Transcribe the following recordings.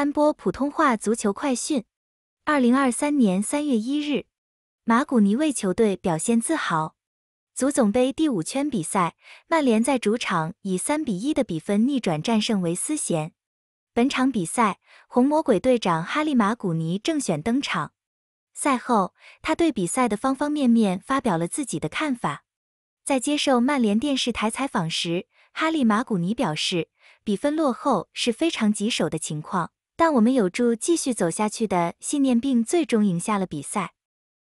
三波普通话足球快讯：二零二三年三月一日，马古尼为球队表现自豪。足总杯第五圈比赛，曼联在主场以三比一的比分逆转战胜维斯咸。本场比赛，红魔鬼队长哈利马古尼正选登场。赛后，他对比赛的方方面面发表了自己的看法。在接受曼联电视台采访时，哈利马古尼表示，比分落后是非常棘手的情况。但我们有助继续走下去的信念，并最终赢下了比赛。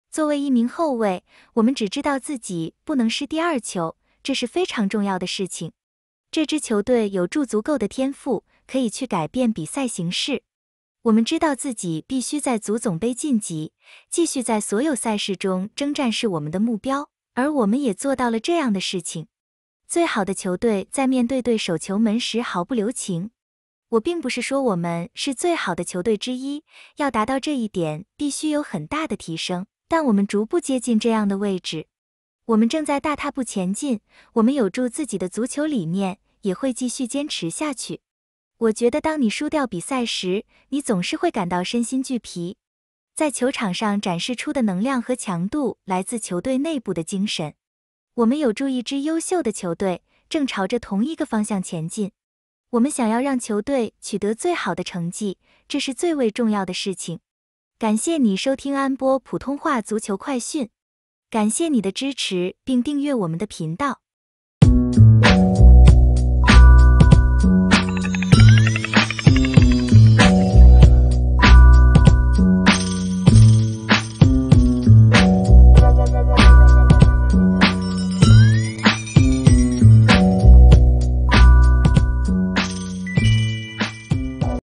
作为一名后卫，我们只知道自己不能失第二球，这是非常重要的事情。这支球队有助足够的天赋，可以去改变比赛形式。我们知道自己必须在足总杯晋级，继续在所有赛事中征战是我们的目标，而我们也做到了这样的事情。最好的球队在面对对手球门时毫不留情。我并不是说我们是最好的球队之一，要达到这一点必须有很大的提升，但我们逐步接近这样的位置。我们正在大踏步前进，我们有助自己的足球理念，也会继续坚持下去。我觉得当你输掉比赛时，你总是会感到身心俱疲。在球场上展示出的能量和强度来自球队内部的精神。我们有助一支优秀的球队，正朝着同一个方向前进。我们想要让球队取得最好的成绩，这是最为重要的事情。感谢你收听安波普通话足球快讯，感谢你的支持并订阅我们的频道。